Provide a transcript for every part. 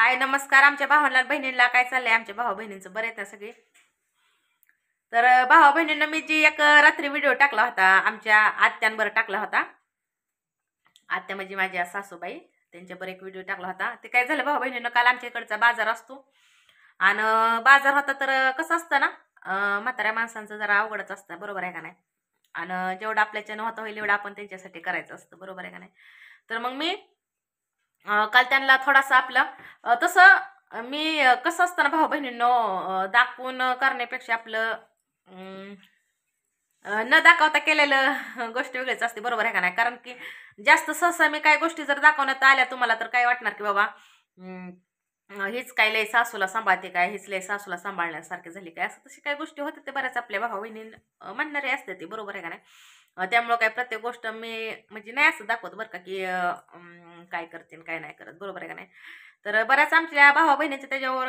हाय नमस्कार आमच्या भावाला बहिणींना काय चाललंय आमच्या भावा बहिणींचं बरं आहे ना सगळे तर भावा बहिणींना मी जी एक रात्री व्हिडिओ टाकला होता आमच्या आत्यांवर टाकला होता आत्या म्हणजे माझ्या सासूबाई त्यांच्यावर एक व्हिडिओ टाकला होता ते काय झालं भाऊ बहिणींना काल आमच्या इकडचा बाजार असतो आणि बाजार होता तर कसं असतं ना म्हाताऱ्या माणसांचं जरा अवघडच असतं बरोबर आहे का नाही आणि जेवढं आपल्याच्या नव्हतं होईल एवढं आपण त्यांच्यासाठी करायचं असतं बरोबर आहे का नाही तर मग मी काल त्यांना थोडासा आपलं तसं मी कसं असताना भाऊ बहिणींनो दाखवून करण्यापेक्षा आपलं न दाखवता केलेलं गोष्ट वेगळीच असते बरोबर आहे का नाही कारण की जास्त सहसा मी काही गोष्टी जर दाखवण्यात आल्या तुम्हाला तर काय वाटणार की बाबा हीच काय लय सासूला सांभाळते काय हीच लय सासूला सांभाळण्यासारखी झाली काय असं तशी काही गोष्टी होतात ते बऱ्याच आपल्या भाऊ बहिणी म्हणणारे असते ते बरोबर आहे का नाही त्यामुळं काय प्रत्येक गोष्ट मी म्हणजे नाही असं दाखवत बरं का की काय करते काय नाही करत बरोबर आहे का नाही तर बऱ्याच आमच्या भावा बहिणीच्या त्याच्यावर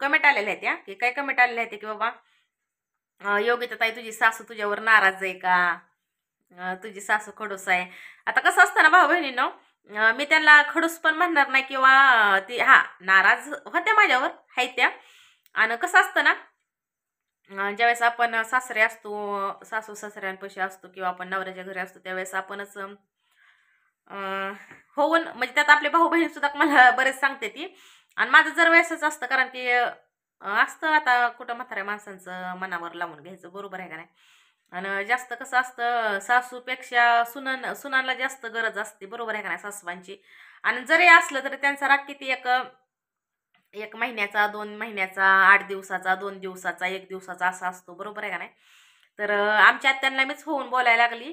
कमेंट आलेल्या आहेत त्या की काय कमेंट आलेल्या आहेत की बाबा योगिता ताई तुझी सासू तुझ्यावर नाराज आहे का तुझी सासू खडूस आहे आता कसं असतं ना भाऊ बहिणीनं मी त्यांना खडूस पण म्हणणार नाही किंवा ती हा नाराज होत्या माझ्यावर आहेत त्या आणि कसं असतं ना ज्यावेळेस आपण सासरे असतो सासू सासऱ्यांपाशी असतो किंवा आपण नवऱ्याच्या घरी असतो त्यावेळेस आपणच होऊन म्हणजे त्यात आपले भाऊ बहीण सुद्धा मला बरेच सांगते ती आणि माझं जर वेळेसच असतं कारण की असतं आता कुठं म्हाताऱ्या माणसांचं मनावर लावून घ्यायचं बरोबर आहे का नाही आणि जास्त कसं असतं सासूपेक्षा सुनन सुनांना जास्त गरज असते बरोबर आहे का नाही सासवांची आणि जरी असलं तरी त्यांचा राग किती एक एक महिन्याचा दोन महिन्याचा आठ दिवसाचा दोन दिवसाचा एक दिवसाचा असा असतो बरोबर आहे का नाही तर आमच्या आत्यांना मीच होऊन बोलायला लागली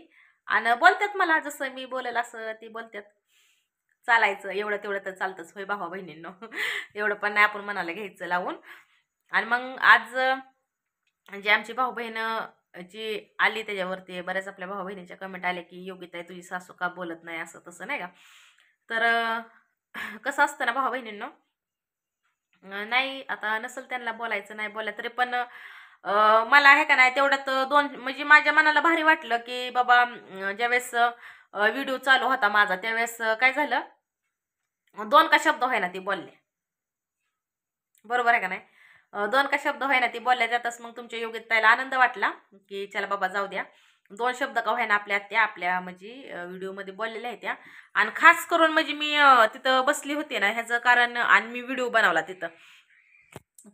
आणि बोलतात मला जसं मी बोलेल असं ती बोलतात चालायचं एवढं तेवढं तर चालतंच होय भावा बहिणींनो एवढं पण नाही आपण मनाला घ्यायचं लावून आणि मग आज जे म्हणजे आमची भाऊ बहीण जी आली त्याच्यावरती बऱ्याच आपल्या भाऊ बहिणीच्या कमेंट आल्या की योग्यता तुझी सासू का बोलत नाही असं तसं नाही का तर कसं असतं ना भाऊ बहिणींनो नाही आता नसेल त्यांना बोलायचं नाही बोला तरी पण मला हे का नाही तेवढ्यात दोन म्हणजे माझ्या मनाला भारी वाटलं की बाबा ज्यावेळेस व्हिडिओ चालू होता माझा त्यावेळेस काय झालं दोन का शब्द होय ना ती बोलले बरोबर आहे का नाही दोन का शब्द होय ना ती बोलल्या जातच मग तुमच्या योग्यताला आनंद वाटला की चला बाबा जाऊ द्या दोन शब्द का व्हायना आपल्या त्या आपल्या म्हणजे व्हिडिओमध्ये बोललेल्या आहेत त्या आणि खास करून म्हणजे मी तिथं बसली होते ना ह्याचं कारण आणि मी व्हिडिओ बनवला तिथं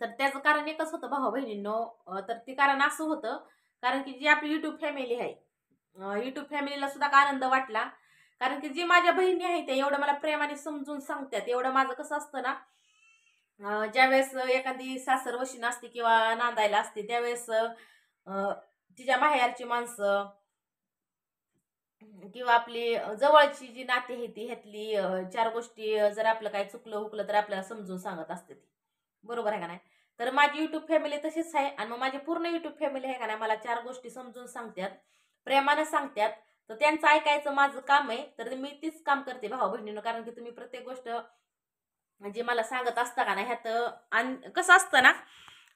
तर त्याचं कारण एकच होतं भाऊ बहिणींनो तर ते कारण असं होतं कारण की जी आपली युट्यूब फॅमिली आहे युट्यूब फॅमिलीला सुद्धा का आनंद वाटला कारण की जी माझ्या बहिणी आहे त्या एवढं मला प्रेमाने समजून सांगतात एवढं माझं कसं असतं ना ज्यावेळेस एखादी सासर वशीन असते किंवा नांदायला असते त्यावेळेस तिच्या माहेरची माणसं किंवा आपली जवळची जी नाते आहे ती ह्यातली चार गोष्टी जर आपलं काय चुकलं हुकलं तर आपल्याला समजून सांगत असते ती बरोबर आहे का नाही तर माझी युट्यूब फॅमिली तशीच आहे आणि मग माझी पूर्ण युट्यूब फॅमिली आहे का नाही मला चार गोष्टी समजून सांगतात प्रेमानं सांगतात तर त्यांचं ऐकायचं माझं काम आहे तर मी तीच काम करते भाऊ बहिणीनं कारण की तुम्ही प्रत्येक गोष्ट जे मला सांगत असता का नाही ह्यात आणि कसं असतं ना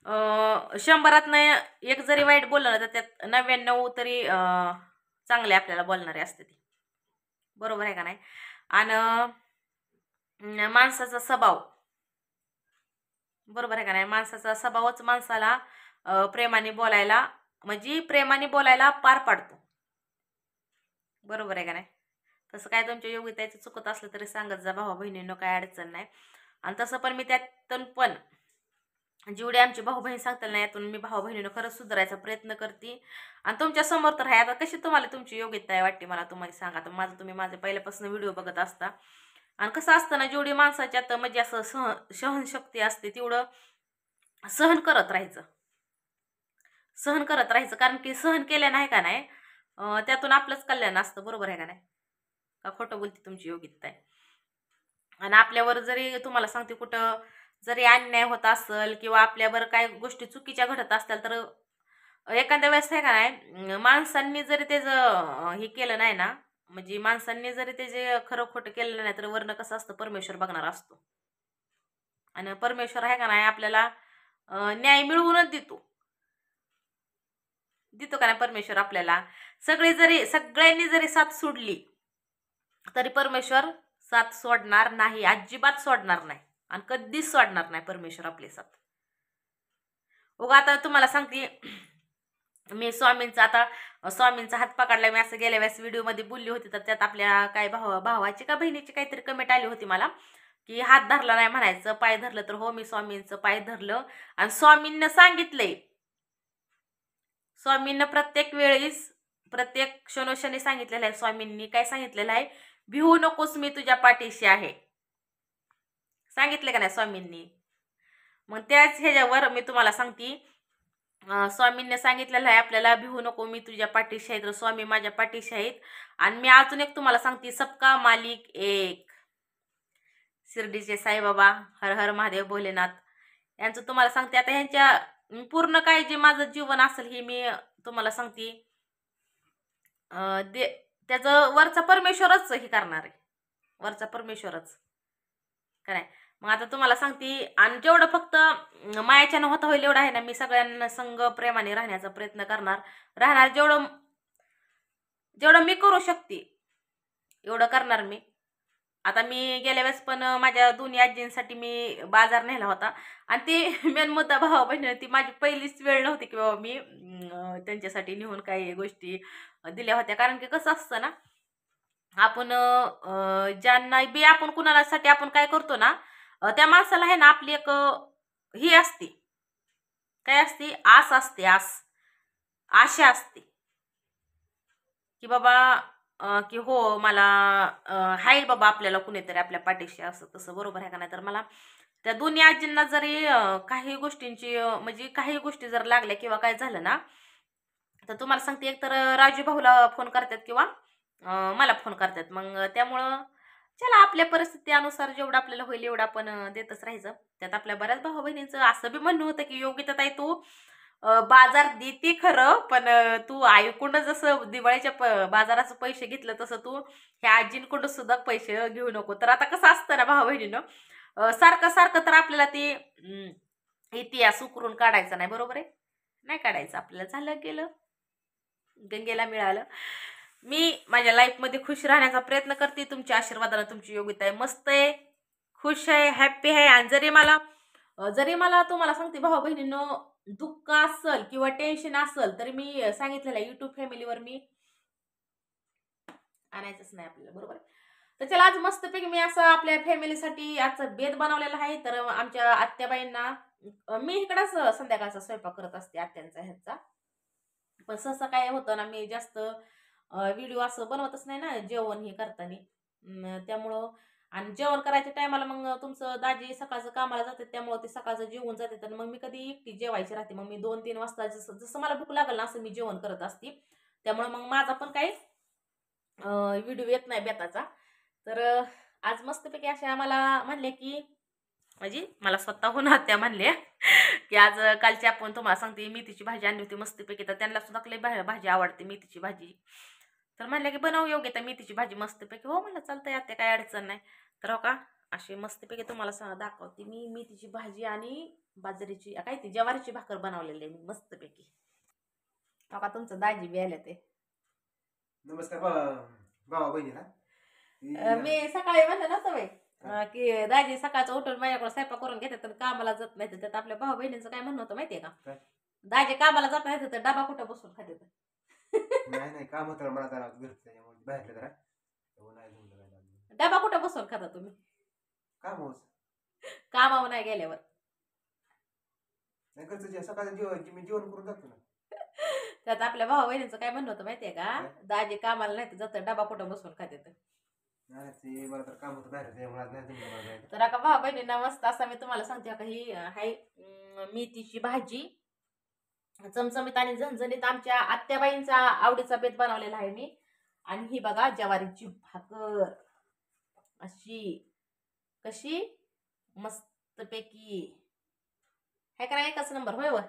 न एक जरी वाईट बोललं तर त्यात नव्याण्णव तरी चांगले आपल्याला बोलणारे असते ती बरोबर आहे का नाही आणि माणसाचा स्वभाव बरोबर आहे का नाही माणसाचा स्वभावच माणसाला प्रेमाने बोलायला म्हणजे प्रेमाने बोलायला पार पाडतो बरोबर आहे का नाही तसं काय तुमच्या योग्यतेचं चुकत असलं तरी सांगत जा भावा बहिणींनो काय अडचण नाही आणि तसं पण मी त्यातून पण जेवढे आमची भाऊ बहीण सांगताल ना यातून मी भाऊ बहिणीनं खरंच सुधारायचा प्रयत्न करते आणि तुमच्या समोर तर आहे आता कशी तुम्हाला तुमची योग्यता आहे वाटते मला तुम्हाला सांगा तर माझं तुम्ही माझे पहिल्यापासून व्हिडिओ बघत असता आणि कसं असतं ना जेवढी माणसाच्या तर म्हणजे असं सह सहनशक्ती असते तेवढं सहन करत राहायचं सहन करत राहायचं कारण की सहन केल्या नाही का नाही त्यातून आपलंच कल्याण असतं बरोबर आहे का नाही का खोटं बोलते तुमची योग्यता आहे आणि आपल्यावर जरी तुम्हाला सांगते कुठं जरी अन्याय होत असेल किंवा आपल्यावर काय गोष्टी चुकीच्या घडत असतील तर एखाद्या वेळेस आहे का नाही माणसांनी जरी त्याचं हे केलं नाही ना म्हणजे माणसांनी जरी ते जे खरं खोटं केलेलं नाही तर वर्ण कसं असतं परमेश्वर बघणार असतो आणि परमेश्वर आहे का नाही आपल्याला न्याय मिळवूनच देतो देतो का नाही परमेश्वर आपल्याला सगळे जरी सगळ्यांनी जरी साथ सोडली तरी परमेश्वर साथ सोडणार नाही अजिबात सोडणार नाही आणि कधीच सोडणार नाही परमेश्वर आपले साथ उगा आता तुम्हाला सांगते मी स्वामींचा आता स्वामींचा हात पकडला मी असं गेल्या वेळेस व्हिडिओमध्ये बोलली होती तर त्यात आपल्या काय भावा भावाची का बहिणीची काहीतरी कमेंट आली होती मला की हात धरला नाही म्हणायचं पाय धरलं तर हो मी स्वामींचं पाय धरलं आणि स्वामींना सांगितलंय स्वामींना प्रत्येक वेळीस प्रत्येक क्षणोक्षणी सांगितलेलं आहे स्वामींनी काय सांगितलेलं आहे भिवू नकोस मी तुझ्या पाठीशी आहे सांगितले का नाही स्वामींनी मग त्याच ह्याच्यावर मी तुम्हाला सांगते स्वामींनी सांगितलेलं आहे आपल्याला भिवू नको मी तुझ्या पाठीशी आहे तर स्वामी माझ्या पाठीशी आहेत आणि मी अजून एक तुम्हाला सांगते सबका मालिक एक शिर्डीचे साईबाबा हर हर महादेव भोलेनाथ यांचं तुम्हाला सांगते आता ह्यांच्या पूर्ण काय जे माझं जीवन असेल हे मी तुम्हाला सांगते दे त्याचं वरचा परमेश्वरच हे करणार आहे वरचा परमेश्वरच काय मग आता तुम्हाला सांगते आणि जेवढं फक्त मायाच्यानं होता होईल एवढं आहे ना मी सगळ्यांना संघ प्रेमाने राहण्याचा प्रयत्न करणार राहणार जेवढं जेवढं मी करू शकते एवढं करणार मी आता मी गेल्या वेळेस पण माझ्या दोन्ही आजींसाठी मी बाजार नेला होता आणि ती मेन मुद्दा भावा बहिणी ती माझी पहिलीच वेळ नव्हती की बाबा मी त्यांच्यासाठी नेऊन काही गोष्टी दिल्या होत्या कारण की कसं असतं ना आपण ज्यांना बी आपण कुणालासाठी आपण काय करतो ना त्या माणसाला आहे ना आपली एक ही असते काय असते आस असते आस आशा असते की बाबा की हो मला हाय बाबा आपल्याला कुणीतरी आपल्या पाठीशी असं तसं बरोबर आहे का नाही तर मला त्या दोन्ही आजींना जरी काही गोष्टींची म्हणजे काही गोष्टी जर लागल्या किंवा काय झालं ना तर तुम्हाला सांगते एक तर राजू भाऊला फोन करतात किंवा मला फोन करतात मग त्यामुळं चला आपल्या परिस्थितीनुसार जेवढं आपल्याला होईल एवढं आपण देतच राहायचं त्यात आपल्या बऱ्याच भाऊ बहिणींचं असं बी म्हणणं होतं की योग्यता ताई तू बाजार देते खरं पण तू आईकडून जसं दिवाळीच्या बाजाराचं पैसे घेतलं तसं तू ह्या आजींकडून सुद्धा पैसे घेऊ नको तर आता कसं असतं ना भाऊ बहिणीनं सारखं सारखं तर आपल्याला ते इतिहास उकरून काढायचा नाही बरोबर आहे नाही काढायचं आपल्याला झालं गेलं गंगेला मिळालं मी माझ्या लाईफमध्ये खुश राहण्याचा प्रयत्न करते तुमच्या आशीर्वादानं तुमची योग्यता आहे मस्त आहे खुश आहे हॅप्पी आहे आणि जरी मला जरी मला तुम्हाला सांगते भाऊ बहिणींनो दुःख असेल किंवा टेन्शन असेल तरी मी सांगितलेलं आहे युट्यूब फॅमिलीवर मी आणायचंच नाही आपल्याला बरोबर तर चला आज मस्तपैकी मी असं आपल्या फॅमिलीसाठी आजचा बेद बनवलेला आहे तर आमच्या आत्याबाईंना मी इकडंच संध्याकाळचा स्वयंपाक करत असते आत्यांचा ह्याचा पण सहसा काय होतं ना मी जास्त व्हिडिओ असं बनवतच नाही ना जेवण हे करताना त्यामुळं आणि जेवण करायच्या टायमाला मग तुमचं दाजी सकाळचं कामाला जाते त्यामुळं ते सकाळचं जेवून जाते तर मग मी कधी एकटी जेवायची राहते मग मी दोन तीन वाजता जसं जसं मला भूक लागलं ना असं मी जेवण करत असते त्यामुळे मग माझा पण काही व्हिडिओ येत नाही बेताचा तर आज मस्तपैकी अशा आम्हाला म्हणले की म्हणजे मला स्वतःहून हत्या म्हणले की आज कालची आपण तुम्हाला सांगते मेथीची भाजी आणली होती मस्तपैकी तर त्यांना सुद्धा भाजी आवडते मेथीची भाजी तर म्हणलं की बनव तर मेथीची भाजी मस्तपैकी हो म्हणलं चालतंय आता काय अडचण नाही तर हो का अशी मस्तपैकी तुम्हाला सांग दाखवते मी मेथीची भाजी आणि बाजरीची काय ती ज्वारीची भाकर बनवलेली आहे मी मस्तपैकी हो तुमचं दाजी बी आले ते मी सकाळी म्हणलं ना सवय की दाजी सकाळचं उठून माझ्याकडे स्वयंपाक करून घेतात तर कामाला जात नाही त्यात आपल्या भाऊ बहिणींचं काय म्हणणं होतं माहितीये का दाजी कामाला जात नाही तर डबा कुठं बसून खाते नाही नाही काम होतं मला जरा घरचं त्याच्यामुळे जरा डबा कुठं बसून खाता तुम्ही काम नाही गेल्यावर मी त्यात आपल्या भाऊ बहिणीचं काय म्हणणं होतं माहितीये का दाजी कामाला नाही तर डबा कुठं बसून खाते तर. काम भाऊ बहिणींना मस्त असा मी तुम्हाला सांगते का ही हाय मेथीची भाजी चमचमीत आणि झणझणीत आमच्या आत्याबाईंचा आवडीचा बेत बनवलेला आहे मी आणि ही बघा जवारीची भाकर अशी कशी मस्त पैकी हे का नाही एकच नंबर होय व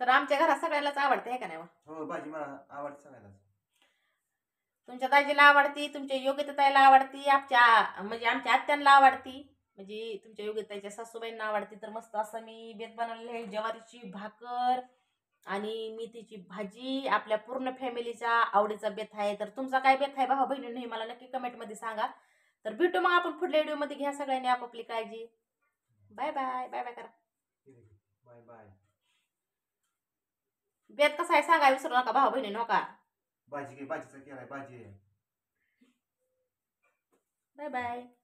तर आमच्या घरात सगळ्यालाच आवडते हे का नाही व? हो भाजी मला आवडते तुमच्या दाजीला आवडती तुमच्या ताईला आवडती आमच्या म्हणजे आमच्या आत्यांना आवडती म्हणजे तुमच्या योग्यताच्या सासूबाईंना आवडते तर मस्त असं मी बेत बनवलेला आहे ज्वारीची भाकर आणि मेथीची भाजी आपल्या पूर्ण फॅमिलीचा आवडीचा बेत आहे तर तुमचा काय बेत आहे भाऊ बहिणींनी मला नक्की कमेंटमध्ये सांगा तर भेटू मग आपण पुढल्या व्हिडिओमध्ये घ्या सगळ्यांनी आपापली काळजी बाय बाय बाय बाय करा बाय बाय बेत कसा आहे सांगा विसरू नका भावा बहिणी नका हो भाजी भाजीचा केलाय भाजी बाय बाय